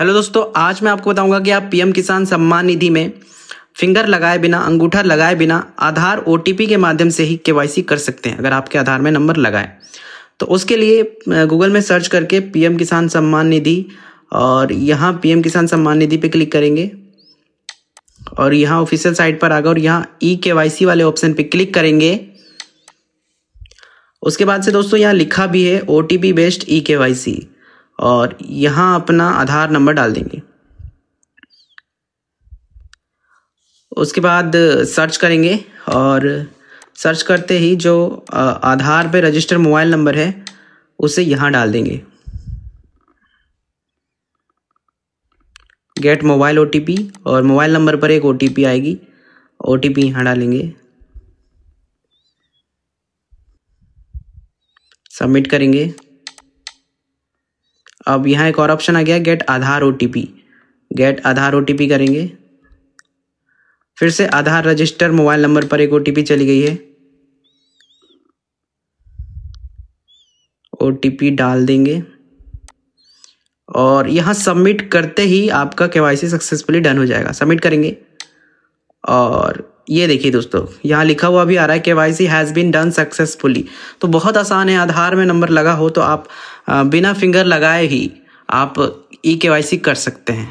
hello दोस्तों आज मैं आपको बताऊंगा कि आप पीएम किसान सम्मान निधि में फिंगर लगाए बिना अंगूठा लगाए बिना आधार ओटीपी के माध्यम से ही केवाईसी कर सकते हैं अगर आपके आधार में नंबर लगाए तो उसके लिए गूगल में सर्च करके पीएम किसान सम्मान निधि और यहाँ पीएम किसान सम्मान निधि पे क्लिक करेंगे और यहाँ ऑफिशियल साइट पर आगे और यहाँ ई के वाले ऑप्शन पर क्लिक करेंगे उसके बाद से दोस्तों यहाँ लिखा भी है O T P based e K Y सी और यहाँ अपना आधार नंबर डाल देंगे उसके बाद सर्च करेंगे और सर्च करते ही जो आधार पे रजिस्टर मोबाइल नंबर है उसे यहाँ डाल देंगे गेट मोबाइल ओ और मोबाइल नंबर पर एक ओ आएगी ओ टी पी यहाँ डालेंगे सबमिट करेंगे अब यहाँ एक और ऑप्शन आ गया गेट आधार ओ गेट आधार ओ करेंगे फिर से आधार रजिस्टर मोबाइल नंबर पर एक ओ चली गई है ओ डाल देंगे और यहाँ सबमिट करते ही आपका के सक्सेसफुली डन हो जाएगा सबमिट करेंगे और ये देखिए दोस्तों यहाँ लिखा हुआ भी आ रहा है K Y C has been done successfully तो बहुत आसान है आधार में नंबर लगा हो तो आप बिना फिंगर लगाए ही आप ई के वाई सी कर सकते हैं